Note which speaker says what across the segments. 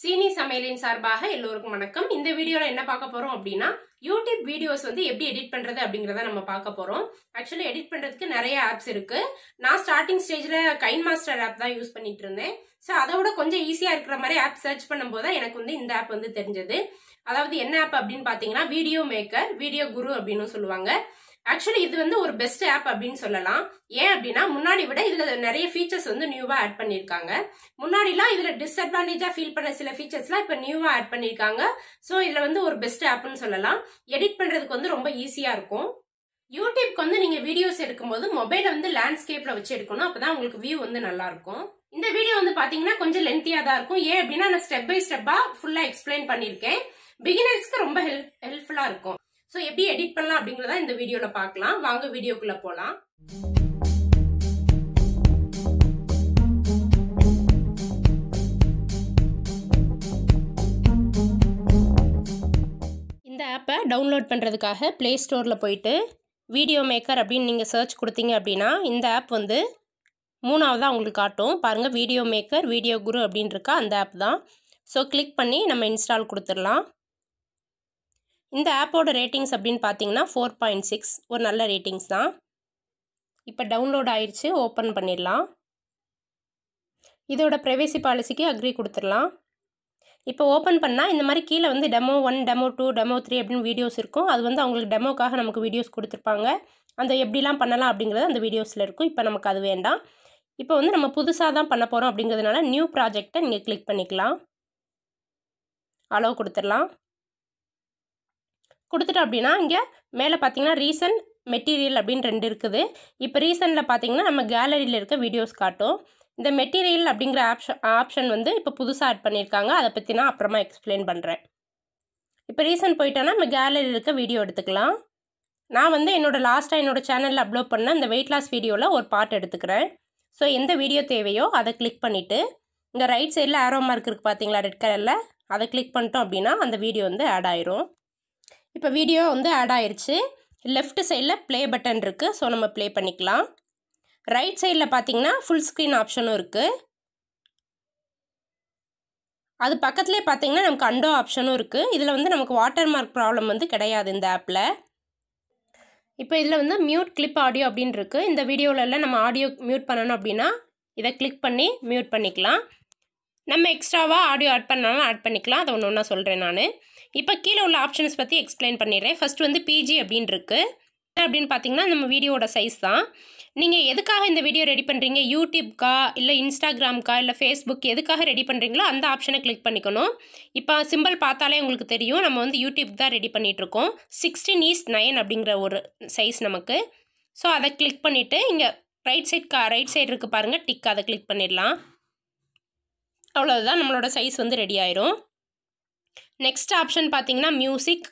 Speaker 1: சீனி சமையலின் சார்பாக எல்லோருக்கும் வணக்கம் இந்த வீடியோல என்ன பார்க்க போகிறோம் அப்படின்னா யூடியூப் வீடியோஸ் வந்து எப்படி எடிட் பண்ணுறது அப்படிங்கிறத நம்ம பார்க்க போகிறோம் ஆக்சுவலி எடிட் பண்ணுறதுக்கு நிறைய ஆப்ஸ் இருக்குது நான் ஸ்டார்டிங் ஸ்டேஜில் கைன் மாஸ்டர் ஆப் தான் யூஸ் பண்ணிட்டு இருந்தேன் ஸோ அதை விட கொஞ்சம் ஈஸியாக இருக்கிற மாதிரி ஆப் சர்ச் பண்ணும்போது தான் எனக்கு வந்து இந்த ஆப் வந்து தெரிஞ்சது அதாவது என்ன ஆப் அப்படின்னு பார்த்தீங்கன்னா வீடியோ மேக்கர் வீடியோ குரு அப்படின்னு சொல்லுவாங்க ஆக்சுவலி இது வந்து ஒரு பெஸ்ட் ஆப் அப்படின்னு சொல்லலாம் ஏன் அப்படின்னா முன்னாடி விட இதுல நிறைய ஃபீச்சர்ஸ் வந்து நியூவா ஆட் பண்ணிருக்காங்க முன்னாடிலாம் இதுல டிஸ்அட்வான்டேஜா ஃபீல் பண்ண சில ஃபீச்சர்ஸ்லாம் இப்ப நியூவா ஆட் பண்ணிருக்காங்க ஸோ இதுல வந்து ஒரு பெஸ்ட் ஆப்னு சொல்லலாம் எடிட் பண்றதுக்கு வந்து ரொம்ப ஈஸியா இருக்கும் யூடியூப்க்கு வந்து நீங்க வீடியோஸ் எடுக்கும்போது மொபைல வந்து லேண்ட்ஸ்கேப்ல வச்சு எடுக்கணும் அப்பதான் உங்களுக்கு வியூ வந்து நல்லா இருக்கும் இந்த வீடியோ வந்து பாத்தீங்கன்னா கொஞ்சம் லென்த்தியா தான் இருக்கும் ஏன் அப்படின்னா நான் ஸ்டெப் பை ஸ்டெப்பா ஃபுல்லா எக்ஸ்பிளைன் பண்ணிருக்கேன் பிகினர்ஸ்க்கு ரொம்ப ஹெல்ப் ஹெல்ப்ஃபுல்லா இருக்கும் ஸோ எப்படி எடிட் பண்ணலாம் அப்படிங்கிறத இந்த வீடியோவில் பார்க்கலாம் வாங்க வீடியோக்குள்ளே போகலாம் இந்த ஆப்பை டவுன்லோட் பண்ணுறதுக்காக ப்ளே ஸ்டோரில் போயிட்டு வீடியோ மேக்கர் அப்படின்னு நீங்கள் சர்ச் கொடுத்தீங்க அப்படின்னா இந்த ஆப் வந்து மூணாவதாக உங்களுக்கு காட்டும் பாருங்கள் வீடியோ மேக்கர் வீடியோ குரு அப்படின்னு இருக்கா அந்த ஆப் தான் ஸோ கிளிக் பண்ணி நம்ம இன்ஸ்டால் கொடுத்துடலாம் இந்த ஆப்போட ரேட்டிங்ஸ் அப்படின்னு பார்த்தீங்கன்னா ஃபோர் பாயிண்ட் சிக்ஸ் ஒரு நல்ல ரேட்டிங்ஸ் தான் இப்போ டவுன்லோட் ஆயிடுச்சு ஓப்பன் பண்ணிடலாம் இதோட ப்ரைவேசி பாலிசிக்கு அக்ரி கொடுத்துடலாம் இப்போ ஓப்பன் பண்ணால் இந்த மாதிரி கீழே வந்து demo one demo two demo three அப்படின்னு வீடியோஸ் இருக்கும் அது வந்து அவங்களுக்கு டெமோக்காக நமக்கு வீடியோஸ் கொடுத்துருப்பாங்க அந்த எப்படிலாம் பண்ணலாம் அப்படிங்கிறது அந்த வீடியோஸில் இருக்கும் இப்போ நமக்கு அது வேண்டாம் இப்போ வந்து நம்ம புதுசாக தான் பண்ண போகிறோம் அப்படிங்கிறதுனால நியூ ப்ராஜெக்டை நீங்கள் கிளிக் பண்ணிக்கலாம் அலோவ் கொடுத்துடலாம் கொடுத்துட்டோம் அப்படின்னா இங்கே மேலே பார்த்தீங்கன்னா ரீசன் மெட்டீரியல் அப்படின்னு ரெண்டு இருக்குது இப்போ ரீசனில் பார்த்தீங்கன்னா நம்ம கேலரியில் இருக்க வீடியோஸ் காட்டும் இந்த மெட்டீரியல் அப்படிங்கிற ஆப்ஷன் ஆப்ஷன் வந்து இப்போ புதுசாக ஆட் பண்ணியிருக்காங்க அதை பற்றி நான் அப்புறமா எக்ஸ்பிளைன் பண்ணுறேன் இப்போ ரீசன் போயிட்டோன்னா நம்ம கேலரியில் இருக்க வீடியோ எடுத்துக்கலாம் நான் வந்து என்னோடய லாஸ்ட்டாக என்னோடய சேனலில் அப்லோட் பண்ண இந்த வெயிட் லாஸ் வீடியோவில் ஒரு பார்ட் எடுத்துக்கிறேன் ஸோ எந்த வீடியோ தேவையோ அதை கிளிக் பண்ணிவிட்டு இந்த ரைட் சைடில் ஆரோ மார்க் இருக்குது பார்த்தீங்களா ரெட் கலரில் அதை கிளிக் பண்ணிட்டோம் அப்படின்னா அந்த வீடியோ வந்து ஆட் ஆயிரும் இப்போ வீடியோ வந்து ஆட் ஆயிடுச்சு லெஃப்ட் சைடில் ப்ளே பட்டன் இருக்குது ஸோ நம்ம ப்ளே பண்ணிக்கலாம் ரைட் சைடில் பார்த்தீங்கன்னா ஃபுல் ஸ்க்ரீன் ஆப்ஷனும் இருக்குது அது பக்கத்துலேயே பார்த்தீங்கன்னா நமக்கு அண்டோ ஆப்ஷனும் இருக்குது இதில் வந்து நமக்கு வாட்டர் மார்க் ப்ராப்ளம் வந்து கிடையாது இந்த ஆப்பில் இப்போ இதில் வந்து மியூட் கிளிப் ஆடியோ அப்படின்னு இருக்குது இந்த வீடியோவிலலாம் நம்ம ஆடியோ மியூட் பண்ணணும் அப்படின்னா இதை கிளிக் பண்ணி மியூட் பண்ணிக்கலாம் நம்ம எக்ஸ்ட்ராவாக ஆடியோ ஆட் பண்ணாலும் ஆட் பண்ணிக்கலாம் அதை ஒன்று ஒன்றா சொல்கிறேன் நான் இப்போ கீழே உள்ள ஆப்ஷன்ஸ் பற்றி எக்ஸ்பிளைன் பண்ணிடுறேன் ஃபஸ்ட் வந்து பிஜி அப்படின்னு அப்படின்னு பார்த்தீங்கன்னா நம்ம வீடியோட சைஸ் தான் நீங்கள் எதுக்காக இந்த வீடியோ ரெடி பண்ணுறீங்க யூடியூப்க்கா இல்லை இன்ஸ்டாகிராம்க்கா இல்லை ஃபேஸ்புக் எதுக்காக ரெடி பண்ணுறீங்களோ அந்த ஆப்ஷனை கிளிக் பண்ணிக்கணும் இப்போ சிம்பிள் பார்த்தாலே உங்களுக்கு தெரியும் நம்ம வந்து யூடியூப் தான் ரெடி பண்ணிகிட்ருக்கோம் சிக்ஸ்டீன் ஈஸ் நைன் அப்படிங்கிற ஒரு சைஸ் நமக்கு ஸோ அதை கிளிக் பண்ணிவிட்டு இங்கே ரைட் சைட் கா ரைட் சைடு இருக்குது பாருங்கள் டிக் அதை கிளிக் பண்ணிடலாம் அவ்வளோதான் நம்மளோட சைஸ் வந்து ரெடி ஆயிரும் நெக்ஸ்ட் ஆப்ஷன் பார்த்தீங்கன்னா மியூசிக்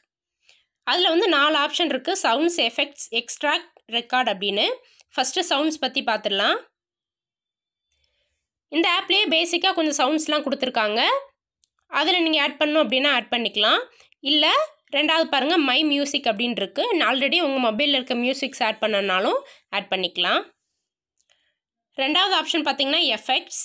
Speaker 1: அதில் வந்து நாலு ஆப்ஷன் இருக்குது சவுண்ட்ஸ் எஃபெக்ட்ஸ் எக்ஸ்ட்ராக்ட் ரெக்கார்ட் அப்படின்னு ஃபஸ்ட்டு சவுண்ட்ஸ் பற்றி பார்த்துடலாம் இந்த ஆப்லேயே பேசிக்காக கொஞ்சம் சவுண்ட்ஸ்லாம் கொடுத்துருக்காங்க அதில் நீங்கள் ஆட் பண்ணும் அப்படின்னா ஆட் பண்ணிக்கலாம் இல்லை ரெண்டாவது பாருங்கள் மை மியூசிக் அப்படின்னு இருக்குது ஆல்ரெடி உங்கள் மொபைலில் இருக்க மியூசிக்ஸ் ஆட் பண்ணனாலும் ஆட் பண்ணிக்கலாம் ரெண்டாவது ஆப்ஷன் பார்த்திங்கன்னா எஃபெக்ட்ஸ்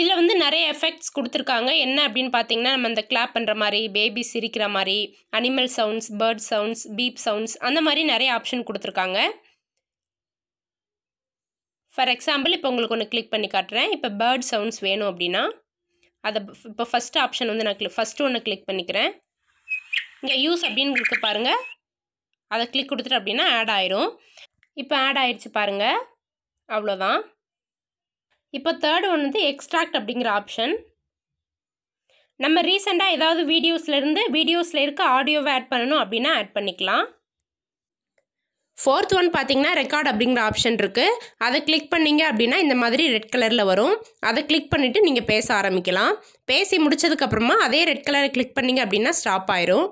Speaker 1: இதில் வந்து நிறைய எஃபெக்ட்ஸ் கொடுத்துருக்காங்க என்ன அப்படின்னு பார்த்தீங்கன்னா நம்ம இந்த கிளாப் பண்ணுற மாதிரி பேபி சிரிக்கிற மாதிரி animal sounds bird sounds beep sounds அந்த மாதிரி நிறைய ஆப்ஷன் கொடுத்துருக்காங்க ஃபார் எக்ஸாம்பிள் இப்போ உங்களுக்கு ஒன்று கிளிக் பண்ணி காட்டுறேன் இப்போ பேர்ட் சவுண்ட்ஸ் வேணும் அப்படின்னா அதை இப்போ ஃபஸ்ட் ஆப்ஷன் வந்து நான் கிளிக் ஃபஸ்ட்டு ஒன்று கிளிக் பண்ணிக்கிறேன் இங்கே யூஸ் அப்படின்னு இருக்குது பாருங்கள் அதை கிளிக் கொடுத்துட்டு அப்படின்னா ஆட் ஆயிரும் இப்போ ஆட் ஆயிடுச்சு பாருங்கள் அவ்வளோதான் இப்போ தேர்டு ஒன் வந்து எக்ஸ்ட்ராக்ட் அப்படிங்கிற ஆப்ஷன் நம்ம ரீசெண்டாக ஏதாவது வீடியோஸ்லேருந்து வீடியோஸில் இருக்க ஆடியோவை ஆட் பண்ணணும் அப்படின்னா ஆட் பண்ணிக்கலாம் ஃபோர்த் ஒன் பார்த்தீங்கன்னா ரெக்கார்ட் அப்படிங்கிற ஆப்ஷன் இருக்குது அதை கிளிக் பண்ணிங்க அப்படின்னா இந்த மாதிரி ரெட் கலரில் வரும் அதை கிளிக் பண்ணிவிட்டு நீங்கள் பேச ஆரம்பிக்கலாம் பேசி முடிச்சதுக்கப்புறமா அதே ரெட் கலரை கிளிக் பண்ணிங்க அப்படின்னா ஸ்டாப் ஆயிரும்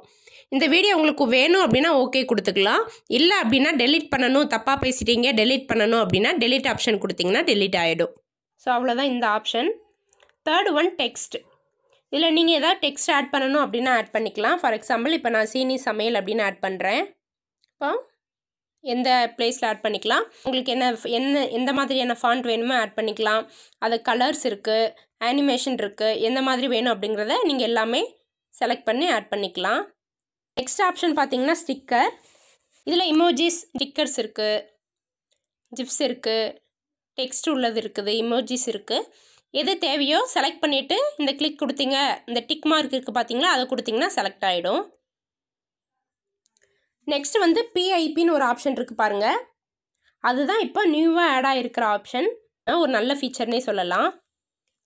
Speaker 1: இந்த வீடியோ உங்களுக்கு வேணும் அப்படின்னா ஓகே கொடுத்துக்கலாம் இல்லை அப்படின்னா டெலிட் பண்ணணும் தப்பாக பேசிட்டீங்க டெலிட் பண்ணணும் அப்படின்னா டெலிட் ஆப்ஷன் கொடுத்தீங்கன்னா டெலிட் ஆகிடும் ஸோ அவ்வளோதான் இந்த ஆப்ஷன் தேர்ட் ஒன் டெக்ஸ்ட் இதில் நீங்கள் எதாவது டெக்ஸ்ட் ஆட் பண்ணணும் அப்படின்னா ஆட் பண்ணிக்கலாம் ஃபார் எக்ஸாம்பிள் இப்போ நான் சீனி சமையல் அப்படின்னு ஆட் பண்ணுறேன் இப்போ எந்த பிளேஸில் ஆட் பண்ணிக்கலாம் உங்களுக்கு என்ன என்ன எந்த மாதிரியான ஃபாண்ட் வேணுமோ ஆட் பண்ணிக்கலாம் அது கலர்ஸ் இருக்குது அனிமேஷன் இருக்குது எந்த மாதிரி வேணும் அப்படிங்கிறத நீங்கள் எல்லாமே செலக்ட் பண்ணி ஆட் பண்ணிக்கலாம் நெக்ஸ்ட் ஆப்ஷன் பார்த்திங்கன்னா ஸ்டிக்கர் இதில் இமோஜிஸ் ஸ்டிக்கர்ஸ் இருக்குது ஜிப்ஸ் இருக்குது டெக்ஸ்ட் உள்ளது இருக்குது இமோஜிஸ் இருக்குது எது தேவையோ செலக்ட் பண்ணிவிட்டு இந்த கிளிக் கொடுத்தீங்க இந்த டிக் மார்க் இருக்குது பார்த்தீங்களா அதை கொடுத்தீங்கன்னா செலக்ட் ஆகிடும் நெக்ஸ்ட் வந்து பிஐபின்னு ஒரு ஆப்ஷன் இருக்குது பாருங்கள் அதுதான் இப்போ நியூவாக ஆட் ஆகிருக்கிற ஆப்ஷன் ஒரு நல்ல ஃபீச்சர்னே சொல்லலாம்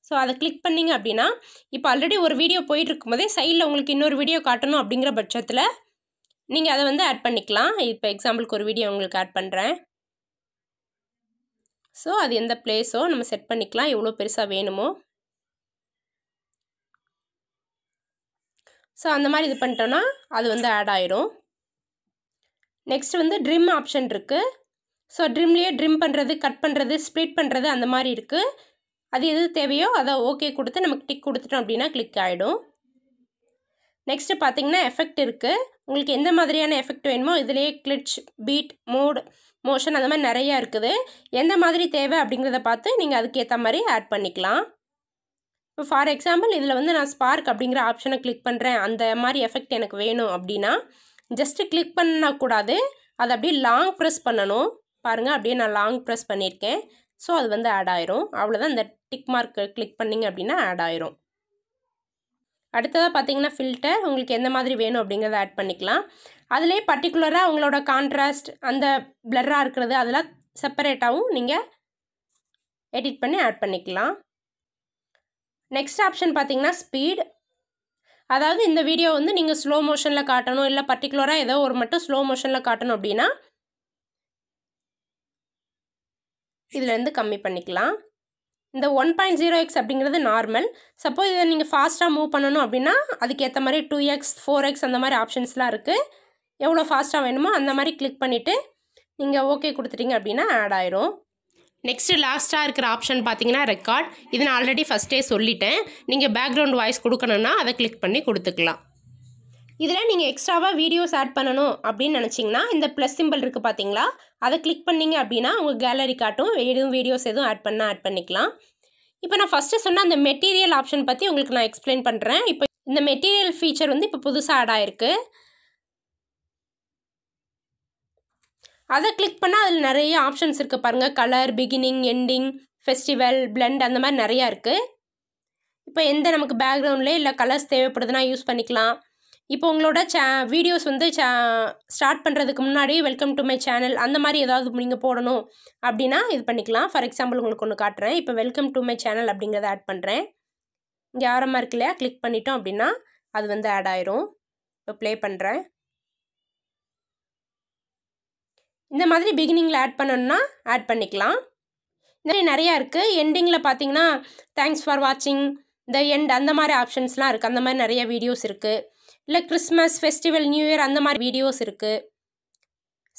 Speaker 1: ஸோ அதை கிளிக் பண்ணிங்க அப்படின்னா இப்போ ஆல்ரெடி ஒரு வீடியோ போயிட்டு போதே சைடில் உங்களுக்கு இன்னொரு வீடியோ காட்டணும் அப்படிங்கிற பட்சத்தில் நீங்கள் அதை வந்து ஆட் பண்ணிக்கலாம் இப்போ எக்ஸாம்பிளுக்கு ஒரு வீடியோ உங்களுக்கு ஆட் பண்ணுறேன் ஸோ அது எந்த பிளேஸோ நம்ம செட் பண்ணிக்கலாம் எவ்வளோ பெருசாக வேணுமோ ஸோ அந்த மாதிரி இது பண்ணிட்டோன்னா அது வந்து ஆட் ஆகிடும் நெக்ஸ்ட் வந்து ட்ரிம் ஆப்ஷன் இருக்குது ஸோ ட்ரிம்லேயே ட்ரிம் பண்ணுறது கட் பண்ணுறது ஸ்ப்ளிட் பண்ணுறது அந்த மாதிரி இருக்குது அது எது தேவையோ அதை ஓகே கொடுத்து நமக்கு டிக் கொடுத்துட்டோம் அப்படின்னா கிளிக் ஆகிடும் நெக்ஸ்ட்டு பார்த்திங்கன்னா எஃபெக்ட் இருக்குது உங்களுக்கு எந்த மாதிரியான எஃபெக்ட் வேணுமோ இதிலேயே கிளிச் பீட் மோட் மோஷன் அந்த மாதிரி நிறையா இருக்குது எந்த மாதிரி தேவை அப்படிங்கிறத பார்த்து நீங்கள் அதுக்கேற்ற மாதிரி ஆட் பண்ணிக்கலாம் இப்போ ஃபார் எக்ஸாம்பிள் இதில் வந்து நான் ஸ்பார்க் அப்படிங்கிற ஆப்ஷனை கிளிக் பண்ணுறேன் அந்த மாதிரி எஃபெக்ட் எனக்கு வேணும் அப்படின்னா ஜஸ்ட்டு கிளிக் பண்ணக்கூடாது அதை அப்படியே லாங் ப்ரெஸ் பண்ணணும் பாருங்கள் அப்படியே நான் லாங் ப்ரெஸ் பண்ணியிருக்கேன் ஸோ அது வந்து ஆட் ஆயிரும் அவ்வளோதான் இந்த டிக் மார்க் கிளிக் பண்ணிங்க அப்படின்னா ஆட் ஆயிரும் அடுத்ததாக பார்த்தீங்கன்னா ஃபில்டர் உங்களுக்கு எந்த மாதிரி வேணும் அப்படிங்கிறத ஆட் பண்ணிக்கலாம் அதிலே பர்டிகுலராக உங்களோட கான்ட்ராஸ்ட் அந்த பிளர்ராக இருக்கிறது அதெல்லாம் செப்பரேட்டாகவும் நீங்கள் எடிட் பண்ணி ஆட் பண்ணிக்கலாம் நெக்ஸ்ட் ஆப்ஷன் பார்த்தீங்கன்னா ஸ்பீட் அதாவது இந்த வீடியோ வந்து நீங்கள் ஸ்லோ மோஷனில் காட்டணும் இல்லை பர்டிகுலராக ஏதோ ஒரு மட்டும் ஸ்லோ மோஷனில் காட்டணும் அப்படின்னா இதுலேருந்து கம்மி பண்ணிக்கலாம் இந்த ஒன் பாயிண்ட் ஜீரோ எக்ஸ் அப்படிங்கிறது நார்மல் சப்போஸ் இதை நீங்கள் ஃபாஸ்ட்டாக மூவ் பண்ணணும் அப்படின்னா அதுக்கேற்ற மாதிரி டூ எக்ஸ் ஃபோர் எக்ஸ் அந்த மாதிரி ஆப்ஷன்ஸ்லாம் இருக்குது எவ்வளோ ஃபாஸ்ட்டாக வேணுமோ அந்த மாதிரி கிளிக் பண்ணிவிட்டு நீங்கள் ஓகே கொடுத்துட்டீங்க அப்படின்னா ஆட் ஆயிரும் நெக்ஸ்ட்டு லாஸ்ட்டாக இருக்கிற ஆப்ஷன் பார்த்தீங்கன்னா ரெக்கார்ட் இது நான் ஆல்ரெடி ஃபஸ்ட்டே சொல்லிட்டேன் நீங்கள் பேக்ரவுண்ட் வாய்ஸ் கொடுக்கணுன்னா அதை கிளிக் பண்ணி கொடுத்துக்கலாம் இதில் நீங்கள் எக்ஸ்ட்ராவாக வீடியோஸ் ஆட் பண்ணணும் அப்படின்னு நினச்சிங்கன்னா இந்த ப்ளஸ் சிம்பிள் இருக்குது பார்த்தீங்களா அதை கிளிக் பண்ணிங்க அப்படின்னா உங்கள் கேலரி காட்டும் எதுவும் வீடியோஸ் எதுவும் ஆட் பண்ணால் ஆட் பண்ணிக்கலாம் இப்போ நான் ஃபஸ்ட்டு சொன்ன அந்த மெட்டீரியல் ஆப்ஷன் பற்றி உங்களுக்கு நான் எக்ஸ்பிளைன் பண்ணுறேன் இப்போ இந்த மெட்டீரியல் ஃபீச்சர் வந்து இப்போ புதுசாக ஆட் ஆயிருக்கு அதை கிளிக் பண்ணால் அதில் நிறைய ஆப்ஷன்ஸ் இருக்குது பாருங்கள் colour beginning ending festival blend அந்த மாதிரி நிறையா இருக்குது இப்போ எந்த நமக்கு பேக்ரவுண்ட்லேயே இல்லை கலர்ஸ் தேவைப்படுதுன்னா யூஸ் பண்ணிக்கலாம் இப்போ உங்களோட சே வீடியோஸ் வந்து ஸ்டார்ட் பண்ணுறதுக்கு முன்னாடி வெல்கம் டு மை சேனல் அந்த மாதிரி ஏதாவது நீங்கள் போடணும் அப்படின்னா இது பண்ணிக்கலாம் ஃபார் எக்ஸாம்பிள் உங்களுக்கு ஒன்று காட்டுறேன் இப்போ வெல்கம் டு மை சேனல் அப்படிங்கிறத ஆட் பண்ணுறேன் இங்கே ஆரமாக இருக்கு இல்லையா கிளிக் பண்ணிட்டோம் அப்படின்னா அது வந்து ஆட் ஆயிரும் இப்போ ப்ளே பண்ணுறேன் இந்த மாதிரி பிகினிங்கில் ஆட் பண்ணணும்னா ஆட் பண்ணிக்கலாம் இந்த மாதிரி நிறையா இருக்குது எண்டிங்கில் பார்த்தீங்கன்னா தேங்க்ஸ் ஃபார் வாட்சிங் த எண்ட் அந்த மாதிரி ஆப்ஷன்ஸ்லாம் இருக்குது அந்த மாதிரி நிறைய வீடியோஸ் இருக்குது இல்லை கிறிஸ்மஸ் ஃபெஸ்டிவல் நியூ இயர் அந்த மாதிரி வீடியோஸ் இருக்குது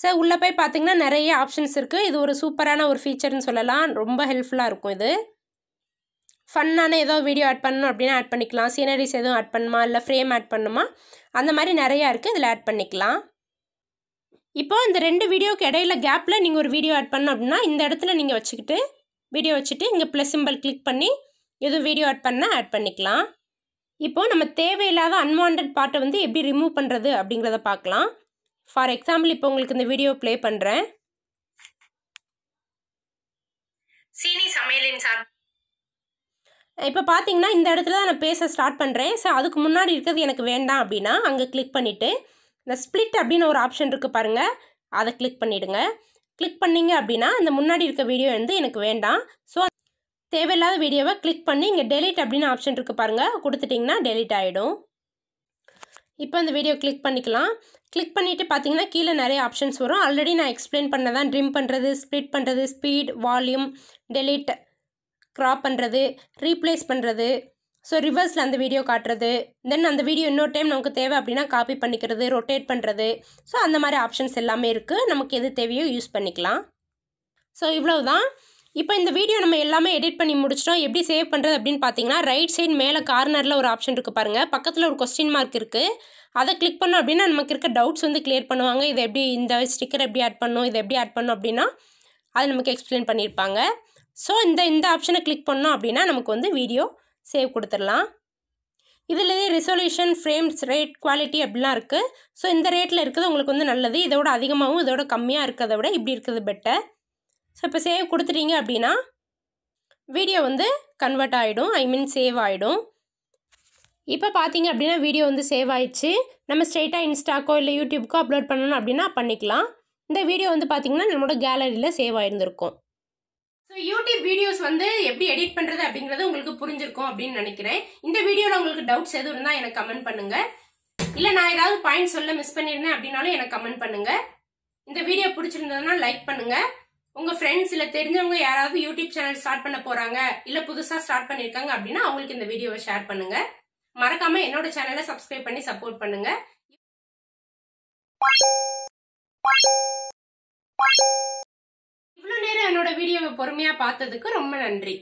Speaker 1: சார் உள்ளே போய் பார்த்தீங்கன்னா நிறைய ஆப்ஷன்ஸ் இருக்குது இது ஒரு சூப்பரான ஒரு ஃபீச்சர்னு சொல்லலாம் ரொம்ப ஹெல்ப்ஃபுல்லாக இருக்கும் இது ஃபன்னான ஏதோ வீடியோ ஆட் பண்ணணும் அப்படின்னா ஆட் பண்ணிக்கலாம் சீனரிஸ் எதுவும் ஆட் பண்ணுமா இல்லை ஃப்ரேம் ஆட் பண்ணுமா அந்த மாதிரி நிறையா இருக்குது இதில் ஆட் பண்ணிக்கலாம் இப்போது இந்த ரெண்டு வீடியோக்கு இடையில கேப்பில் நீங்கள் ஒரு வீடியோ ஆட் பண்ணோம் அப்படின்னா இந்த இடத்துல நீங்கள் வச்சுக்கிட்டு வீடியோ வச்சுட்டு இங்கே ப்ளஸ் சிம்பிள் கிளிக் பண்ணி எதுவும் வீடியோ ஆட் பண்ணால் ஆட் பண்ணிக்கலாம் இப்போது நம்ம தேவையில்லாத அன்வான்ட் பார்ட்டை வந்து எப்படி ரிமூவ் பண்ணுறது அப்படிங்கிறத பார்க்கலாம் ஃபார் எக்ஸாம்பிள் இப்போ உங்களுக்கு இந்த வீடியோ ப்ளே பண்ணுறேன் சீனி சமையலின் சார் இப்போ பார்த்தீங்கன்னா இந்த இடத்துல தான் நான் பேச ஸ்டார்ட் பண்ணுறேன் ஸோ அதுக்கு முன்னாடி இருக்கிறது எனக்கு வேண்டாம் அப்படின்னா அங்கே கிளிக் பண்ணிவிட்டு இந்த ஸ்ப்ளிட் அப்படின்னு ஒரு ஆப்ஷன் இருக்குது பாருங்கள் அதை கிளிக் பண்ணிவிடுங்க கிளிக் பண்ணிங்க அப்படின்னா அந்த முன்னாடி இருக்க வீடியோ வந்து எனக்கு வேண்டாம் ஸோ தேவையில்லாத வீடியோவை கிளிக் பண்ணி இங்கே டெலிட் அப்படின்னு ஆப்ஷன் இருக்குது பாருங்கள் கொடுத்துட்டிங்கன்னா டெலிட் ஆகிடும் இப்போ அந்த வீடியோ கிளிக் பண்ணிக்கலாம் கிளிக் பண்ணிவிட்டு பார்த்தீங்கன்னா கீழே நிறைய ஆப்ஷன்ஸ் வரும் ஆல்ரெடி நான் எக்ஸ்பிளைன் தான் ட்ரிம் பண்ணுறது ஸ்ப்ளிட் பண்ணுறது ஸ்பீட் வால்யூம் டெலிட் க்ராப் பண்ணுறது ரீப்ளேஸ் பண்ணுறது ஸோ ரிவர்ஸில் அந்த வீடியோ காட்டுறது தென் அந்த வீடியோ இன்னொரு டைம் நமக்கு தேவை அப்படின்னா காப்பி பண்ணிக்கிறது ரொட்டேட் பண்ணுறது ஸோ அந்த மாதிரி ஆப்ஷன்ஸ் எல்லாமே இருக்குது நமக்கு எது தேவையோ யூஸ் பண்ணிக்கலாம் ஸோ இவ்வளோ தான் இப்போ இந்த வீடியோ நம்ம எல்லாமே எடிட் பண்ணி முடிச்சிட்டோம் எப்படி சேவ் பண்ணுறது அப்படின்னு பார்த்தீங்கன்னா ரைட் சைடு மேலே கார்னரில் ஒரு ஆப்ஷன் இருக்குது பாருங்கள் பக்கத்தில் ஒரு கொஸ்டின் மார்க் இருக்குது அதை கிளிக் பண்ணோம் அப்படின்னா நமக்கு இருக்க டவுட்ஸ் வந்து கிளியர் பண்ணுவாங்க இதை எப்படி இந்த ஸ்டிக்கர் எப்படி ஆட் பண்ணும் இதை எப்படி ஆட் பண்ணும் அப்படின்னா அது நமக்கு எக்ஸ்பிளைன் பண்ணியிருப்பாங்க ஸோ இந்த இந்த ஆப்ஷனை கிளிக் பண்ணோம் அப்படின்னா நமக்கு வந்து வீடியோ சேவ் கொடுத்துடலாம் இதுலேயே ரிசல்யூஷன் ஃப்ரேம்ஸ் ரேட் குவாலிட்டி அப்படிலாம் இருக்குது ஸோ இந்த ரேட்டில் இருக்கிறது உங்களுக்கு வந்து நல்லது இதோட அதிகமாகவும் இதோட கம்மியாக இருக்கிறத விட இப்படி இருக்கிறது பெட்டர் ஸோ இப்போ சேவ் கொடுத்துட்டீங்க அப்படின்னா வீடியோ வந்து கன்வெர்ட் ஆகிடும் ஐ மீன் சேவ் ஆகிடும் இப்போ பார்த்தீங்க அப்படின்னா வீடியோ வந்து சேவ் ஆயிடுச்சு நம்ம ஸ்ட்ரெயிட்டாக இன்ஸ்டாக்கோ இல்லை யூடியூப்க்கோ அப்லோட் பண்ணணும் அப்படின்னா பண்ணிக்கலாம் இந்த வீடியோ வந்து பார்த்திங்கன்னா நம்மளோட கேலரியில் சேவ் ஆகிருந்துருக்கும் ஸோ யூடியூப் வீடியோஸ் வந்து எப்படி எடிட் பண்ணுறது அப்படிங்கிறது உங்களுக்கு புரிஞ்சிருக்கும் அப்படின்னு நினைக்கிறேன் இந்த வீடியோவில் உங்களுக்கு டவுட்ஸ் எதுவும் இருந்தால் எனக்கு கமெண்ட் பண்ணுங்கள் இல்லை நான் ஏதாவது பாயிண்ட் சொல்ல மிஸ் பண்ணியிருந்தேன் அப்படின்னாலும் எனக்கு கமெண்ட் பண்ணுங்கள் இந்த வீடியோ பிடிச்சிருந்ததுன்னா லைக் பண்ணுங்கள் உங்க ஃப்ரெண்ட்ஸ் இல்ல தெரிஞ்சவங்க யாராவது யூடியூப் சேனல் ஸ்டார்ட் பண்ண போறாங்க இல்ல புதுசா ஸ்டார்ட் பண்ணிருக்காங்க அப்படின்னா அவங்களுக்கு இந்த வீடியோவை ஷேர் பண்ணுங்க மறக்காம என்னோட சேனலை சப்ஸ்கிரைப் பண்ணி சப்போர்ட் பண்ணுங்க இவ்வளவு நேரம் என்னோட வீடியோவை பொறுமையா பார்த்ததுக்கு ரொம்ப நன்றி